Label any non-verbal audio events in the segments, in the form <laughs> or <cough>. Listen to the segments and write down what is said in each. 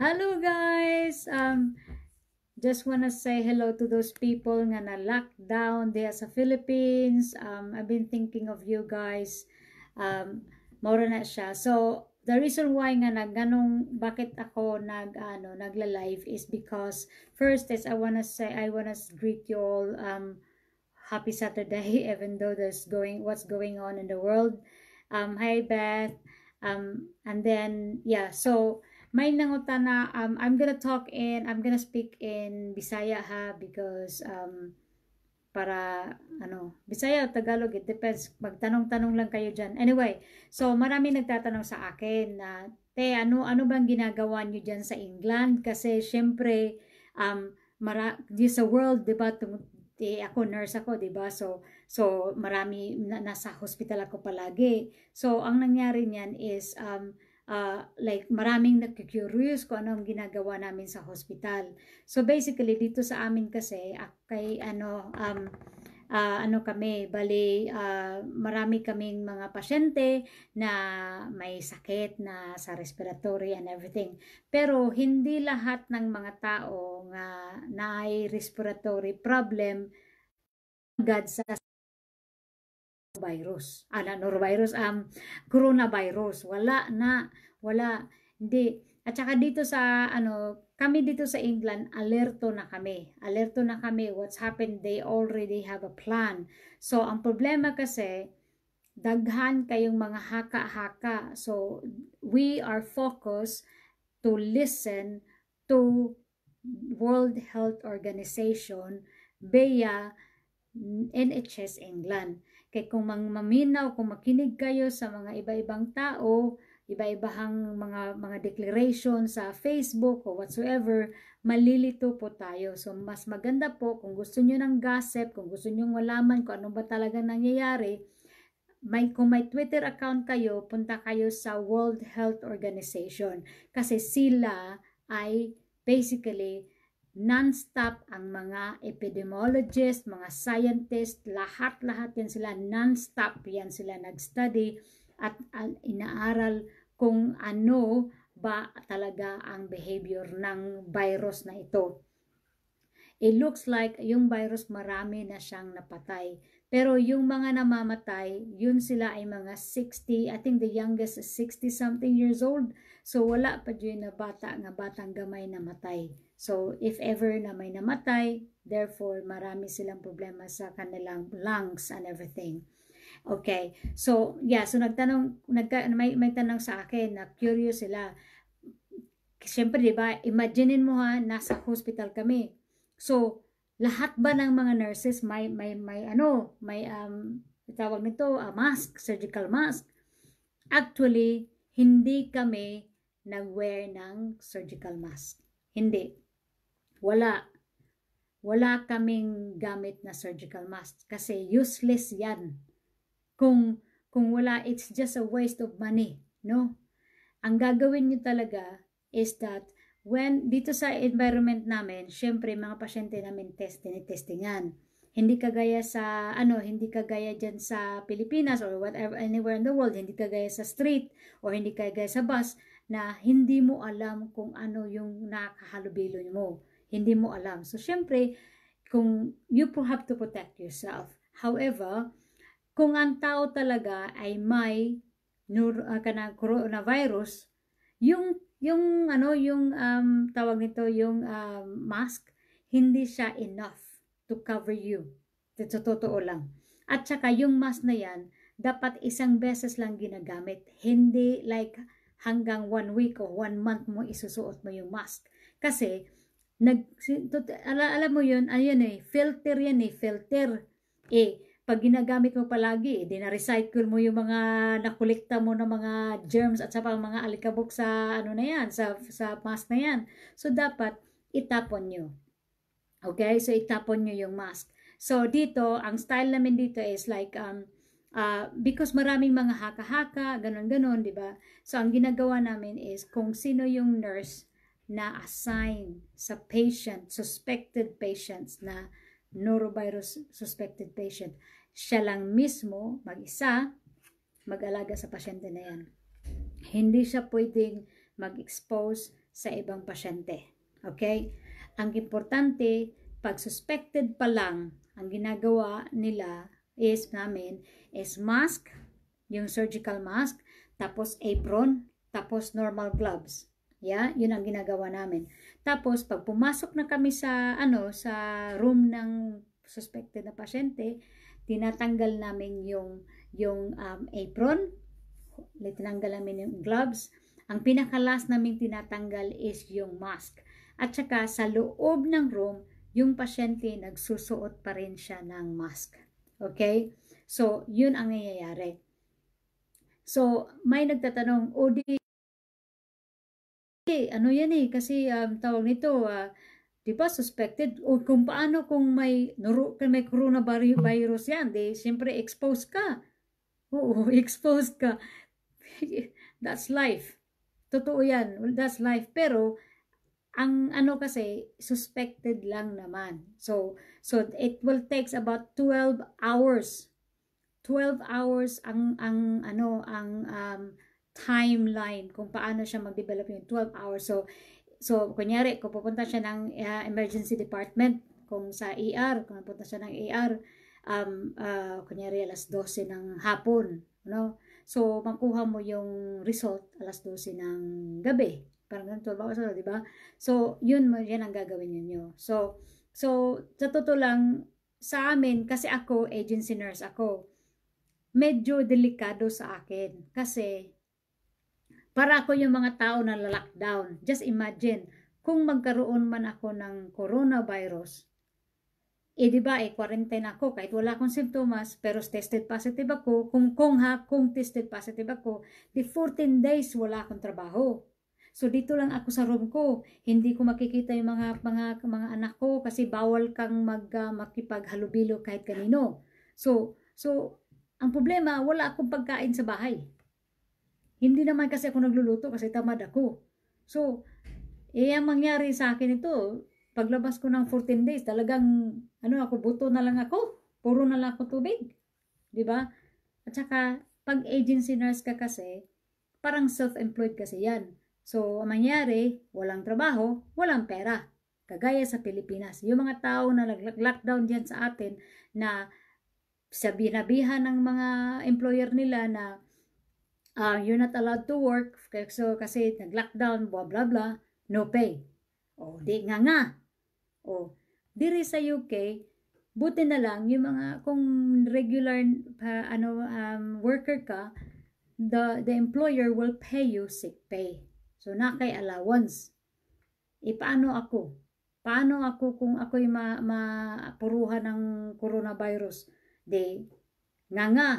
Hello guys! Um, just wanna say hello to those people nga na lockdown there sa Philippines. Um, I've been thinking of you guys. Um, Mora na siya. So, the reason why nga nagganong bakit ako nag ano nagla-live is because first is I wanna say I wanna greet you all um happy Saturday <laughs> even though there's going what's going on in the world. Um hi Beth. Um and then yeah, so may nanguta na, um, I'm gonna talk in, I'm gonna speak in Bisaya ha, because, um, para, ano, Bisaya o Tagalog, it depends, magtanong-tanong lang kayo dyan. Anyway, so marami nagtatanong sa akin na, te, ano, ano bang ginagawa nyo dyan sa England? Kasi, syempre, um, mara, sa world, di ba, eh, ako nurse ako, 'di ba? So so marami na, nasa hospital ako palagi. So ang nangyari niyan is um uh, like maraming nakikurious kung ano ang ginagawa namin sa hospital. So basically dito sa amin kasi kay ano um uh, ano kami, bali uh, ah, marami kaming mga pasyente na may sakit na sa respiratory and everything. Pero hindi lahat ng mga tao nga na ay respiratory problem agad sa virus. Ano, norovirus, um, coronavirus. Wala na wala. Hindi. At saka dito sa, ano, kami dito sa England, alerto na kami. Alerto na kami. What's happened, they already have a plan. So, ang problema kasi, daghan kayong mga haka-haka. So, we are focused to listen to World Health Organization, BEA, NHS England. Kaya kung mamaminaw, kung makinig kayo sa mga iba-ibang tao, iba-ibahang mga mga declaration sa Facebook o whatsoever, malilito po tayo. So mas maganda po kung gusto niyo ng gossip, kung gusto niyo malaman kung ano ba talaga nangyayari, may, kung may Twitter account kayo, punta kayo sa World Health Organization kasi sila ay basically non-stop ang mga epidemiologist, mga scientist, lahat-lahat yan sila, non-stop yan sila nag-study at inaaral kung ano ba talaga ang behavior ng virus na ito. It looks like yung virus marami na siyang napatay. Pero yung mga namamatay, yun sila ay mga 60, I think the youngest is 60 something years old. So wala pa yun na bata nga batang gamay namatay. So if ever na may namatay, therefore marami silang problema sa kanilang lungs and everything. Okay. So, yeah. So, nagtanong, nagka, may, may tanong sa akin na curious sila. Siyempre, di ba, imaginein mo ha, nasa hospital kami. So, lahat ba ng mga nurses may, may, may ano, may, um, tawag nito, a mask, surgical mask. Actually, hindi kami nag-wear ng surgical mask. Hindi. Wala wala kaming gamit na surgical mask kasi useless yan. Kung, kung wala, it's just a waste of money, no? Ang gagawin niyo talaga is that when dito sa environment namin, syempre mga pasyente namin test, testingan. Hindi kagaya sa, ano, hindi kagaya diyan sa Pilipinas or whatever, anywhere in the world, hindi kagaya sa street or hindi kagaya sa bus na hindi mo alam kung ano yung nakahalubilo mo. Hindi mo alam. So, syempre, kung you have to protect yourself. However, kung ang tao talaga ay may neuro, uh, kana, coronavirus, yung yung ano yung um, tawag nito yung um, mask hindi siya enough to cover you. Sa totoo lang. At saka yung mask na yan, dapat isang beses lang ginagamit. Hindi like hanggang one week o one month mo isusuot mo yung mask. Kasi, nag, alam mo yun, ayun eh, filter yan eh, filter. Eh, pag ginagamit mo palagi, edi na-recycle mo yung mga nakolekta mo ng mga germs at saka mga alikabok sa ano na yan, sa, sa mask na yan. So, dapat itapon niyo. Okay? So, itapon niyo yung mask. So, dito, ang style namin dito is like, um, uh, because maraming mga haka-haka, ganon-ganon, di ba? So, ang ginagawa namin is kung sino yung nurse na assign sa patient, suspected patients na norovirus suspected patient siya lang mismo, mag-isa, mag-alaga sa pasyente na yan. Hindi siya pwedeng mag-expose sa ibang pasyente. Okay? Ang importante, pag suspected pa lang, ang ginagawa nila is namin is mask, yung surgical mask, tapos apron, tapos normal gloves. Yeah, yun ang ginagawa namin. Tapos pag pumasok na kami sa ano sa room ng suspected na pasyente, tinatanggal namin yung, yung um, apron, tinanggal namin yung gloves. Ang pinakalas namin tinatanggal is yung mask. At saka sa loob ng room, yung pasyente nagsusuot pa rin siya ng mask. Okay? So, yun ang nangyayari. So, may nagtatanong, odi ano yan eh, kasi um, tawag nito, uh, 'di ba suspected o kung paano kung may kung may coronavirus yan di siyempre exposed ka oo <laughs> exposed ka <laughs> that's life totoo yan that's life pero ang ano kasi suspected lang naman so so it will takes about 12 hours 12 hours ang ang ano ang um, timeline kung paano siya mag-develop yung 12 hours so So, kunyari, kung pupunta siya ng uh, emergency department, kung sa ER, kung pupunta siya ng ER, um, uh, kunyari alas 12 ng hapon, no? So, makuha mo yung result alas 12 ng gabi. Parang ganun, 12 hours, di ba? So, yun mo, yan ang gagawin niyo So, so, sa totoo lang, sa amin, kasi ako, agency nurse ako, medyo delikado sa akin. Kasi, para ako yung mga tao na lockdown. Just imagine, kung magkaroon man ako ng coronavirus, eh di ba, eh quarantine ako kahit wala akong simptomas pero tested positive ako. Kung kung ha, kung tested positive ako, di 14 days wala akong trabaho. So dito lang ako sa room ko. Hindi ko makikita yung mga mga mga anak ko kasi bawal kang mag uh, makipaghalubilo kahit kanino. So so ang problema, wala akong pagkain sa bahay. Hindi naman kasi ako nagluluto kasi tamad ako. So, eh, ang mangyari sa akin ito, paglabas ko ng 14 days, talagang, ano ako, buto na lang ako. Puro na lang ako tubig. ba diba? At saka, pag agency nurse ka kasi, parang self-employed kasi yan. So, ang mangyari, walang trabaho, walang pera. Kagaya sa Pilipinas. Yung mga tao na nag-lockdown dyan sa atin, na sabi-nabihan ng mga employer nila na uh, you're not allowed to work so kasi nag-lockdown, blah blah blah, no pay. O, oh, di nga nga. O, oh, diri sa UK, buti na lang yung mga kung regular uh, ano um, worker ka, the the employer will pay you sick pay. So na kay allowance. E paano ako? Paano ako kung ako'y ma, mapuruhan ng coronavirus? De, nga nga.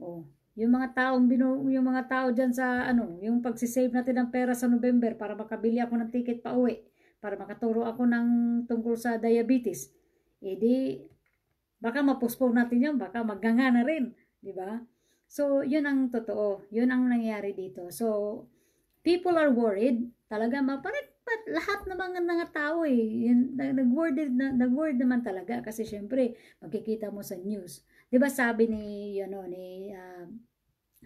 O, oh, yung mga taong binu yung mga tao diyan sa ano, yung pagsisave natin ng pera sa November para makabili ako ng ticket pa uwi, para makaturo ako ng tungkol sa diabetes. edi eh, baka mapostpone natin yan, baka magganga na rin, di ba? So, yun ang totoo. Yun ang nangyayari dito. So, people are worried. Talaga, maparit dapat lahat ng mga mga tao eh, nag worried na, nag-word naman talaga kasi syempre, makikita mo sa news. 'Di ba sabi ni ano ni uh,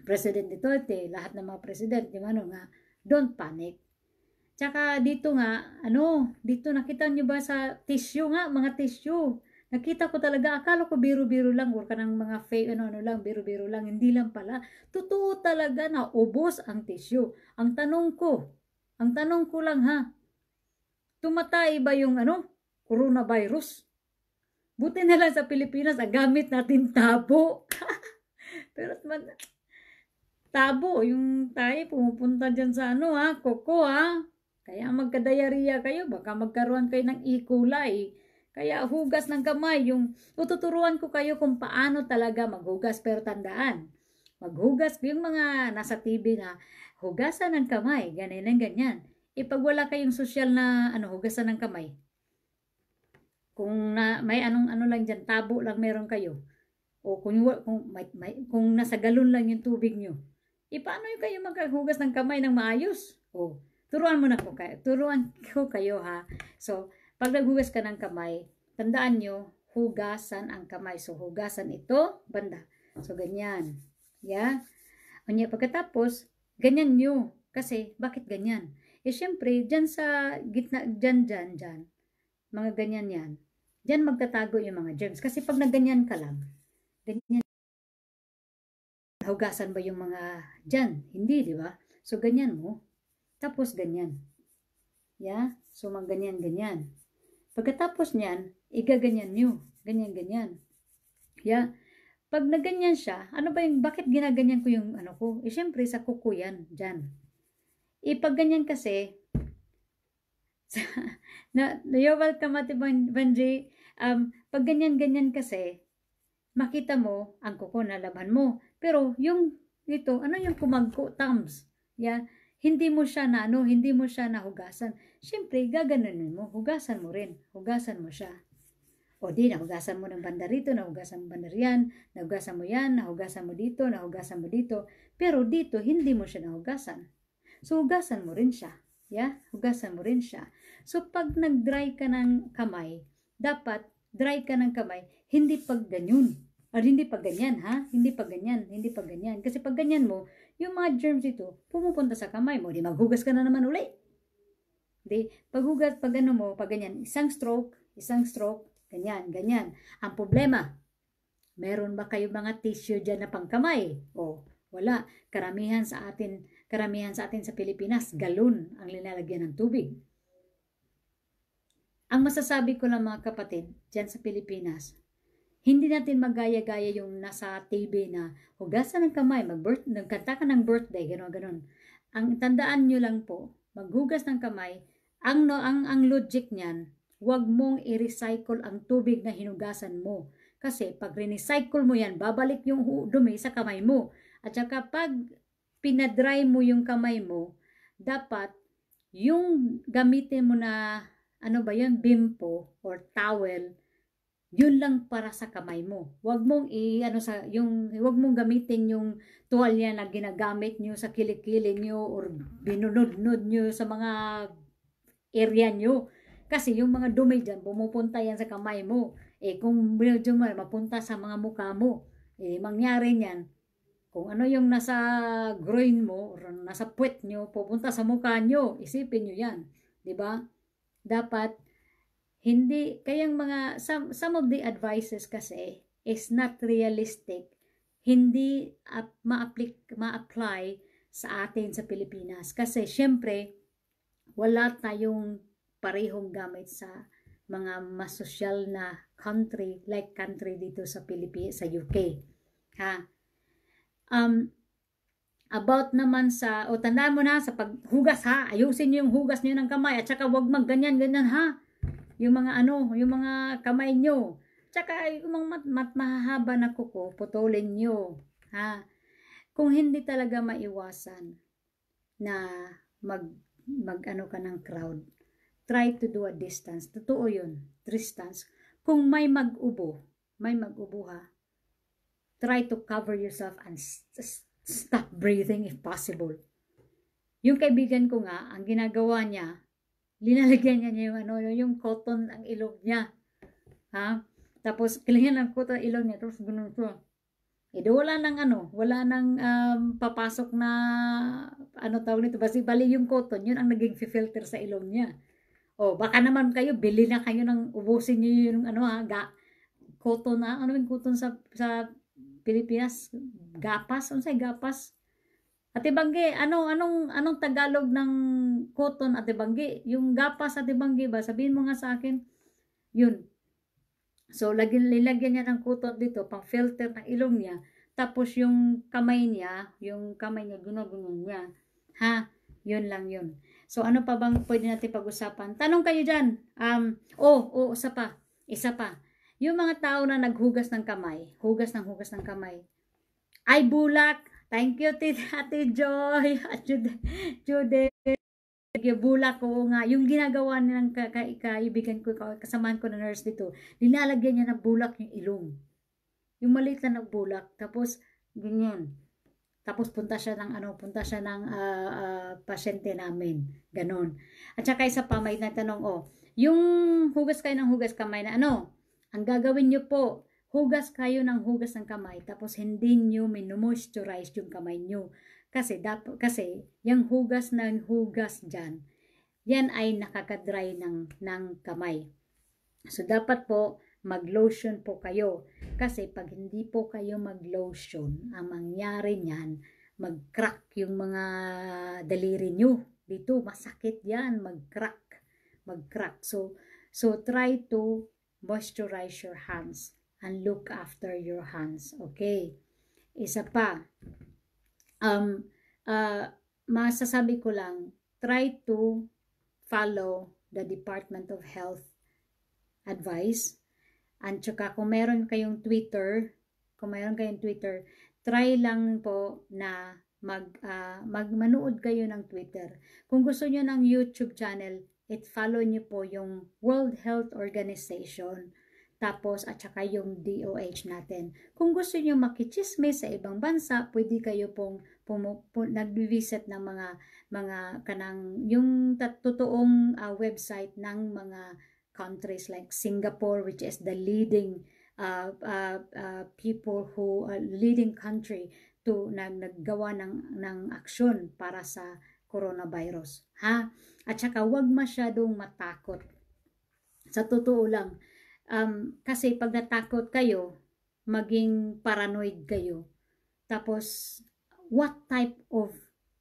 President Duterte, lahat ng mga president, 'di ba no nga, don't panic. Tsaka dito nga, ano, dito nakita niyo ba sa tissue nga, mga tissue. Nakita ko talaga, akala ko biro-biro lang, or ka ng mga fake, ano, ano lang, biro-biro lang, hindi lang pala. Totoo talaga na ubos ang tissue. Ang tanong ko, ang tanong ko lang ha, tumatay ba yung ano, coronavirus? Buti na lang sa Pilipinas, gamit natin tabo. <laughs> Pero man, tabo, yung tayo pumupunta dyan sa ano ha, koko ha. Kaya magkadayariya kayo, baka magkaroon kayo ng E. coli. Kaya hugas ng kamay, yung tututuruan ko kayo kung paano talaga maghugas pero tandaan. Maghugas, yung mga nasa TV na hugasan ng kamay, ganyan ng ganyan. E pag wala kayong social na ano, hugasan ng kamay, kung na, may anong ano lang dyan, tabo lang meron kayo. O kung, kung, may, may, kung nasa galon lang yung tubig nyo. E paano yung kayo maghugas ng kamay ng maayos? O, turuan mo na ko kayo. Turuan ko kayo ha. So, pag naghugas ka ng kamay, tandaan nyo, hugasan ang kamay. So, hugasan ito, banda. So, ganyan. Yeah? O pagkatapos, ganyan nyo. Kasi, bakit ganyan? Eh, syempre, dyan sa gitna, dyan, dyan, dyan mga ganyan yan, Diyan magtatago yung mga germs. Kasi pag nagganyan ka lang, ganyan, hugasan ba yung mga dyan? Hindi, di ba? So, ganyan mo. Tapos, ganyan. Yeah? So, mga ganyan, ganyan. Pagkatapos niyan, igaganyan nyo. Ganyan, ganyan. Yeah? Pag naganyan siya, ano ba yung, bakit ginaganyan ko yung ano ko? Eh, syempre, sa kuko yan, dyan. E, pag ganyan kasi, <laughs> Na, you're welcome, Ate Banji. Um, pag ganyan-ganyan kasi, makita mo ang kuko na laman mo. Pero yung ito, ano yung kumagko thumbs? Yeah, hindi mo siya na ano, hindi mo siya nahugasan. Siyempre, gaganunin mo, hugasan mo rin, hugasan mo siya. O di, nahugasan mo ng banda rito, nahugasan mo banda riyan, nahugasan mo yan, nahugasan mo dito, nahugasan mo dito. Pero dito, hindi mo siya nahugasan. So, hugasan mo rin siya. Yeah? Hugasan mo rin siya. So, pag nag-dry ka ng kamay, dapat dry ka ng kamay, hindi pag ganyan. Or hindi pag ganyan, ha? Hindi pag ganyan, hindi pag ganyan. Kasi pag ganyan mo, yung mga germs ito, pumupunta sa kamay mo. Di maghugas ka na naman uli. Di, paghugas, pag ano mo, pag ganyan, isang stroke, isang stroke, ganyan, ganyan. Ang problema, meron ba kayo mga tissue dyan na pangkamay? O, wala. Karamihan sa atin, karamihan sa atin sa Pilipinas, galon ang linalagyan ng tubig. Ang masasabi ko lang mga kapatid, dyan sa Pilipinas, hindi natin magaya-gaya yung nasa TV na hugasan ng kamay, mag-birth, nagkanta ka ng birthday, gano'n, gano'n. Ang tandaan nyo lang po, maghugas ng kamay, ang, no, ang, ang logic niyan, huwag mong i-recycle ang tubig na hinugasan mo. Kasi pag re-recycle mo yan, babalik yung dumi sa kamay mo. At saka pag pinadry mo yung kamay mo, dapat yung gamitin mo na ano ba yun, bimpo or towel, yun lang para sa kamay mo. Huwag mong i ano sa yung huwag mong gamitin yung tuwalya na ginagamit niyo sa kilikili niyo or binunod-nod niyo sa mga area niyo. Kasi yung mga dumi diyan pumupunta yan sa kamay mo. Eh kung medyo mapunta sa mga mukha mo, eh mangyari niyan kung ano yung nasa groin mo or nasa puwet nyo, pupunta sa mukha nyo. Isipin nyo yan. 'di ba? dapat hindi kayang mga some, some of the advices kasi is not realistic hindi ma-apply ma-apply sa atin sa Pilipinas kasi syempre wala tayong parehong gamit sa mga masosyal na country like country dito sa Pilipinas sa UK ha um about naman sa, o tandaan mo na sa paghugas ha, ayusin nyo yung hugas nyo ng kamay at saka wag mag ganyan ganyan ha. Yung mga ano, yung mga kamay nyo. Tsaka yung mga mat, mat mahahaba na kuko, putulin nyo. Ha? Kung hindi talaga maiwasan na mag, mag ano ka ng crowd, try to do a distance. Totoo yun, distance. Kung may mag-ubo, may mag-ubo ha, try to cover yourself and Stop breathing if possible. Yung kaibigan ko nga, ang ginagawa niya, linalagyan niya, niya yung, ano, yung cotton ang ilog niya. Ha? Tapos, kailangan ng cotton ang ilog niya. Tapos, ganun ko. E eh, do, wala nang ano, wala nang um, papasok na ano tawag nito. Basi bali yung cotton, yun ang naging filter sa ilong niya. O oh, baka naman kayo, bili na kayo ng ubusin niyo yung ano ha, ah, ga, cotton na, ah, ano yung cotton sa, sa Pilipinas gapas unsay ano gapas Ate Bangge, ano anong anong Tagalog ng cotton Ate Bangge? Yung gapas Ate Bangge ba? Sabihin mo nga sa akin. Yun. So lagyan lilagyan niya ng cotton dito, pang filter ng ilong niya. Tapos yung kamay niya, yung kamay niya ginaganon niya. Ha? Yun lang yun. So ano pa bang pwede natin pag-usapan? Tanong kayo diyan. Um, oh, oh, isa pa. Isa pa. Yung mga tao na naghugas ng kamay, hugas ng hugas ng kamay. Ay bulak! Thank you, <laughs> Ate Joy! <laughs> At Jude! bulak ko nga. Yung ginagawa nilang ka ka kaibigan ko, kasamahan ko na nurse dito, linalagyan niya ng bulak yung ilong. Yung maliit na nagbulak. Tapos, ganyan. Tapos punta siya ng ano, punta siya ng uh, uh, pasyente namin. Ganon. At saka isa pa may natanong, oh, yung hugas kayo ng hugas kamay na ano, ang gagawin nyo po, hugas kayo ng hugas ng kamay tapos hindi nyo minomoisturize yung kamay nyo. Kasi, dapat, kasi yung hugas ng hugas dyan, yan ay nakakadry ng, ng kamay. So, dapat po, mag-lotion po kayo. Kasi pag hindi po kayo mag-lotion, ang mangyari niyan, mag-crack yung mga daliri nyo. Dito, masakit yan, mag-crack. Mag-crack. So, so try to moisturize your hands and look after your hands. Okay? Isa pa, um, uh, masasabi ko lang, try to follow the Department of Health advice. And saka kung meron kayong Twitter, kung meron kayong Twitter, try lang po na mag, uh, magmanood kayo ng Twitter. Kung gusto niyo ng YouTube channel, it follow nyo po yung World Health Organization tapos at saka yung DOH natin. Kung gusto niyo makichisme sa ibang bansa, pwede kayo pong pumu- nag-visit ng mga mga kanang yung totoong uh, website ng mga countries like Singapore which is the leading uh, uh, uh, people who uh, leading country to nag naggawa ng ng aksyon para sa coronavirus. Ha? At saka huwag masyadong matakot. Sa totoo lang, um, kasi pag natakot kayo, maging paranoid kayo. Tapos, what type of,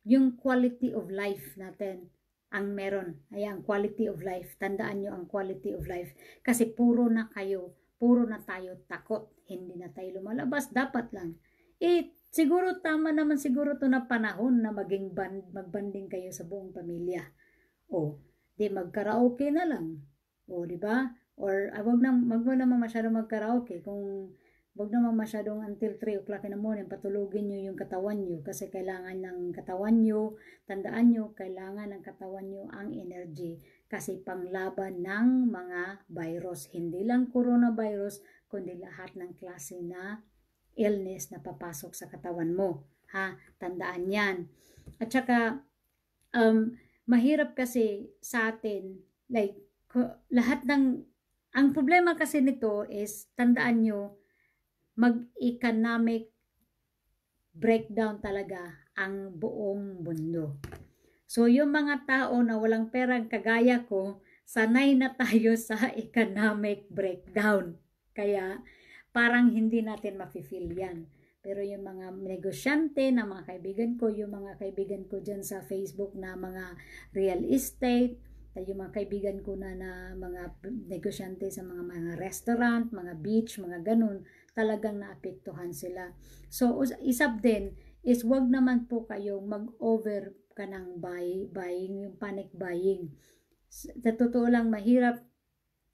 yung quality of life natin ang meron. Ayan, quality of life. Tandaan nyo ang quality of life. Kasi puro na kayo, puro na tayo takot. Hindi na tayo lumalabas. Dapat lang, eh, Siguro tama naman siguro to na panahon na maging band, magbanding kayo sa buong pamilya. O, di magkaraoke na lang. O, di ba? Or, ah, wag, na, wag mo naman masyadong magkaraoke. Kung wag naman masyadong until 3 o'clock in the morning, patulogin nyo yung katawan nyo. Kasi kailangan ng katawan nyo, tandaan nyo, kailangan ng katawan nyo ang energy. Kasi panglaban ng mga virus. Hindi lang coronavirus, kundi lahat ng klase na illness na papasok sa katawan mo. Ha? Tandaan yan. At saka, um, mahirap kasi sa atin, like, lahat ng, ang problema kasi nito is, tandaan nyo, mag-economic breakdown talaga ang buong mundo. So, yung mga tao na walang perang kagaya ko, sanay na tayo sa economic breakdown. Kaya, parang hindi natin mafe-feel yan. Pero yung mga negosyante na mga kaibigan ko, yung mga kaibigan ko dyan sa Facebook na mga real estate, yung mga kaibigan ko na, na mga negosyante sa mga mga restaurant, mga beach, mga ganun, talagang naapektuhan sila. So, isa din is wag naman po kayong mag-over ka ng buy, buying, yung panic buying. Sa totoo lang, mahirap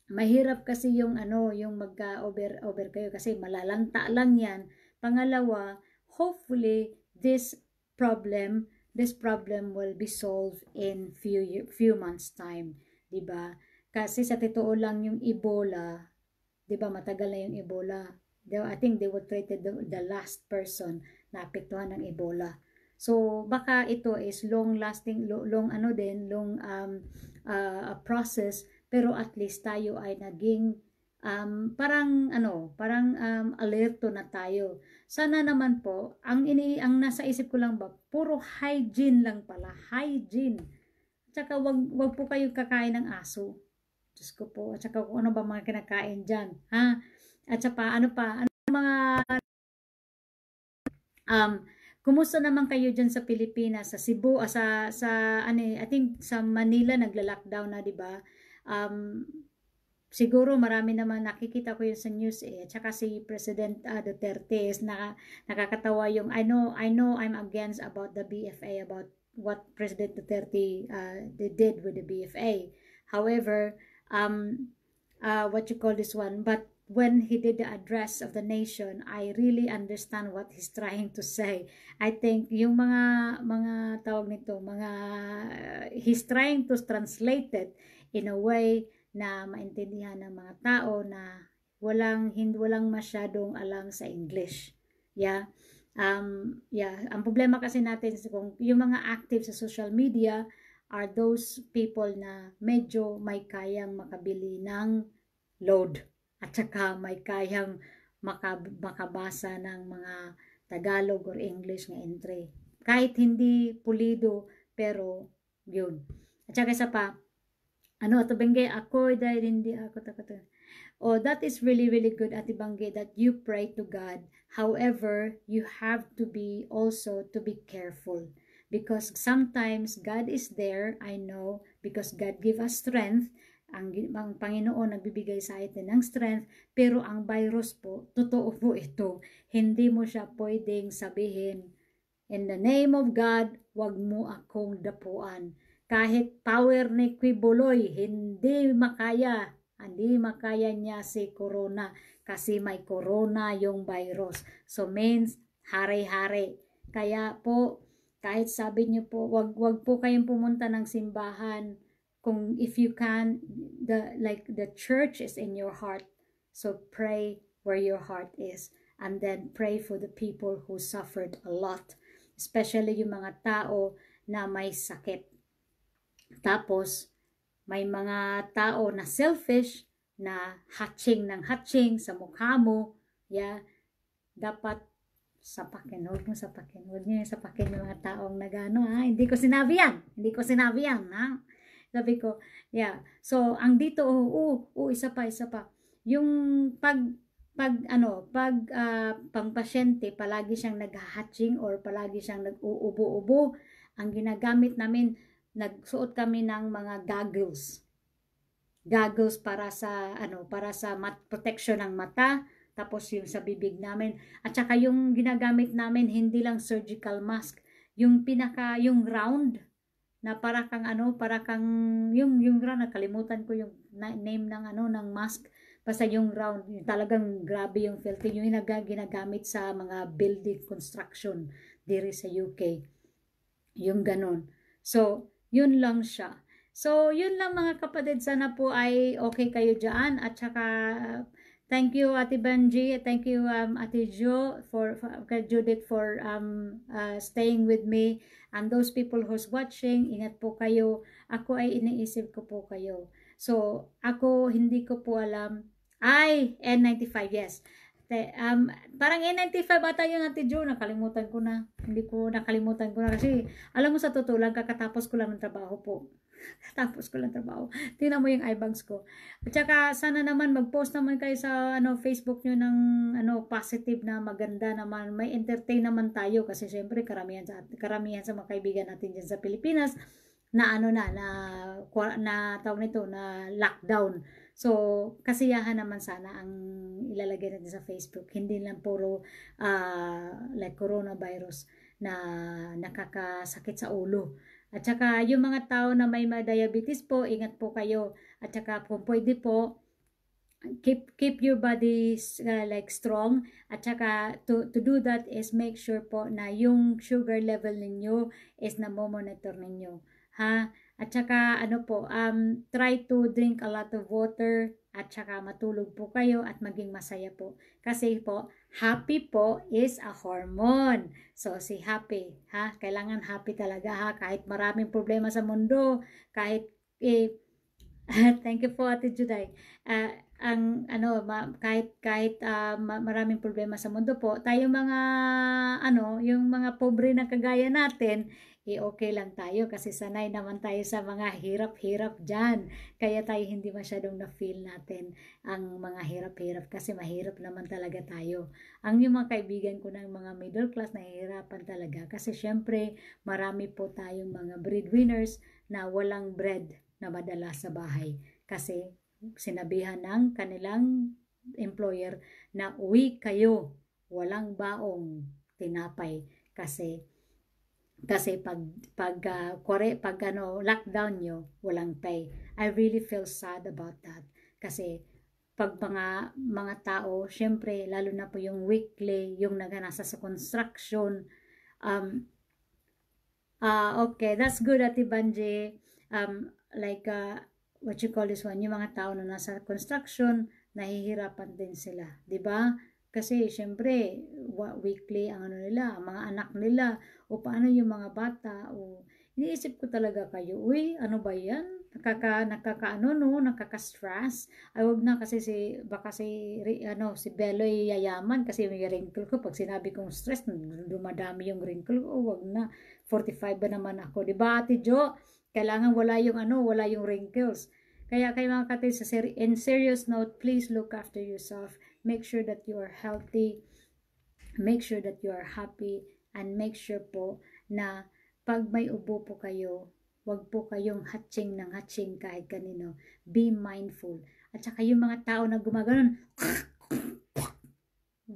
mahirap kasi yung ano, yung magka-over over kayo kasi malalanta lang 'yan. Pangalawa, hopefully this problem, this problem will be solved in few few months time, 'di ba? Kasi sa totoo lang yung Ebola, 'di ba matagal na yung Ebola. They, I think they were treated the, the last person na apektuhan ng Ebola. So baka ito is long lasting long, long ano din, long um uh, process pero at least tayo ay naging um, parang ano, parang um, alerto na tayo. Sana naman po, ang, ini, ang nasa isip ko lang ba, puro hygiene lang pala, hygiene. At saka wag, wag po kayong kakain ng aso. Diyos ko po, at saka kung ano ba mga kinakain diyan, ha? At saka ano pa, ano mga, um, Kumusta naman kayo diyan sa Pilipinas, sa Cebu, ah, sa sa ano, eh, I think sa Manila nagla-lockdown na, 'di ba? um, siguro marami naman nakikita ko yun sa news eh. At saka si President uh, Duterte is na, nakakatawa yung I know I know I'm against about the BFA about what President Duterte uh, did with the BFA. However, um, uh, what you call this one, but when he did the address of the nation, I really understand what he's trying to say. I think yung mga mga tawag nito, mga uh, he's trying to translate it in a way na maintindihan ng mga tao na walang hindi walang masyadong alang sa English. Yeah. Um, yeah, ang problema kasi natin kung yung mga active sa social media are those people na medyo may kayang makabili ng load at saka may kayang makab- makabasa ng mga Tagalog or English na entry. Kahit hindi pulido pero yun. At saka sa pa, ano ato bangge ako dahil hindi ako takot oh that is really really good ati bangge that you pray to God however you have to be also to be careful because sometimes God is there I know because God give us strength ang, ang Panginoon nagbibigay sa atin ng strength, pero ang virus po, totoo po ito. Hindi mo siya pwedeng sabihin, In the name of God, wag mo akong dapuan kahit power ni Quibuloy, hindi makaya, hindi makaya niya si corona kasi may corona yung virus. So means hari-hari. Kaya po, kahit sabi niyo po, wag wag po kayong pumunta ng simbahan kung if you can the like the church is in your heart. So pray where your heart is and then pray for the people who suffered a lot, especially yung mga tao na may sakit. Tapos, may mga tao na selfish na hatching ng hatching sa mukha mo. Yeah, dapat sa sapakin. Huwag mo sa sapakin. Huwag niyo sa sapakin yung mga taong nagano. Ha? Ah, hindi ko sinabi yan. Hindi ko sinabi yan. Ha? Sabi ko, yeah. So, ang dito, oo, oh, oh, oh, isa pa, isa pa. Yung pag, pag, ano, pag uh, pangpasyente, palagi siyang nag-hatching or palagi siyang nag-uubo-ubo. Ang ginagamit namin, nagsuot kami ng mga goggles. Goggles para sa ano, para sa mat protection ng mata, tapos yung sa bibig namin. At saka yung ginagamit namin hindi lang surgical mask, yung pinaka yung round na para kang ano, para kang yung yung round nakalimutan ko yung name ng ano ng mask. Basta yung round, yung talagang grabe yung felting, yung ginagamit sa mga building construction dire sa UK. Yung ganon. So, yun lang siya. So, yun lang mga kapatid. Sana po ay okay kayo dyan. At saka, thank you Ate Benji. Thank you um, Ate Jo for, for Judith for um, uh, staying with me. And those people who's watching, ingat po kayo. Ako ay iniisip ko po kayo. So, ako hindi ko po alam. Ay, N95, yes. Te, um, parang eh, N95 ata yung Ate Jo, nakalimutan ko na. Hindi ko nakalimutan ko na kasi alam mo sa totoo lang kakatapos ko lang ng trabaho po. <laughs> Tapos ko lang trabaho. Tingnan mo yung eyebags ko. At saka sana naman mag-post naman kayo sa ano Facebook niyo ng ano positive na maganda naman, may entertain naman tayo kasi syempre karamihan sa karamihan sa mga kaibigan natin diyan sa Pilipinas na ano na na na tawag nito na lockdown. So, kasiyahan naman sana ang ilalagay natin sa Facebook. Hindi lang puro uh, like coronavirus na nakakasakit sa ulo. At saka yung mga tao na may diabetes po, ingat po kayo. At saka kung pwede po, keep keep your body uh, ah, like strong at saka to to do that is make sure po na yung sugar level ninyo is na monitor ninyo ha at saka ano po, um, try to drink a lot of water at saka matulog po kayo at maging masaya po. Kasi po, happy po is a hormone. So, si happy, ha? Kailangan happy talaga, ha? Kahit maraming problema sa mundo, kahit, eh, <laughs> thank you po, Ate Juday. Uh, ang ano ma, kahit kahit uh, maraming problema sa mundo po tayo mga ano yung mga pobre na kagaya natin eh okay lang tayo kasi sanay naman tayo sa mga hirap-hirap diyan Kaya tayo hindi masyadong na-feel natin ang mga hirap-hirap kasi mahirap naman talaga tayo. Ang yung mga kaibigan ko ng mga middle class nahihirapan talaga kasi syempre marami po tayong mga breadwinners na walang bread na madala sa bahay kasi sinabihan ng kanilang employer na uwi kayo, walang baong tinapay kasi kasi pag pag uh, ah, kware, pag ano lockdown nyo walang pay I really feel sad about that kasi pag mga mga tao syempre lalo na po yung weekly yung naganasa sa construction um uh, okay that's good Ate Banje um like uh, what you call this one, yung mga tao na nasa construction, nahihirapan din sila. ba? Diba? Kasi syempre, weekly ang ano nila, mga anak nila, o paano yung mga bata, o iniisip ko talaga kayo, uy, ano ba yan? Nakaka, nakakaano no, nakaka-stress. Ay, wag na kasi si, baka si, ano, si Bello yayaman kasi may wrinkle ko. Pag sinabi kong stress, dumadami yung wrinkle ko, wag na. 45 ba naman ako, di ba, Ate Jo? Kailangan wala yung ano, wala yung wrinkles. Kaya kay mga katay, sa ser in serious note, please look after yourself. Make sure that you are healthy. Make sure that you are happy. And make sure po na pag may ubo po kayo, wag po kayong hatching ng hatching kahit kanino. Be mindful. At saka yung mga tao na gumaganon, <laughs>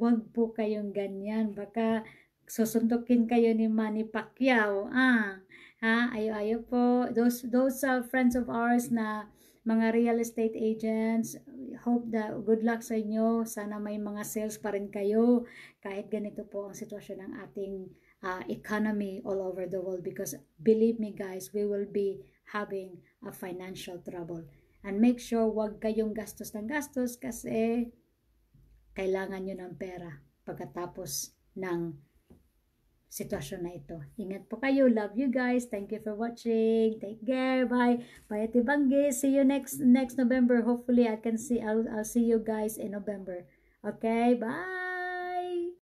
wag po kayong ganyan. Baka susundukin kayo ni Manny Pacquiao. Ah, Ha? Ayo-ayo po. Those, those uh, friends of ours na mga real estate agents, hope that good luck sa inyo. Sana may mga sales pa rin kayo kahit ganito po ang sitwasyon ng ating uh, economy all over the world because believe me guys, we will be having a financial trouble. And make sure wag kayong gastos ng gastos kasi kailangan nyo ng pera pagkatapos ng sitwasyon na ito. Ingat po kayo. Love you guys. Thank you for watching. Take care. Bye. Bye Ate Bangge. See you next next November. Hopefully, I can see, I'll, I'll see you guys in November. Okay? Bye!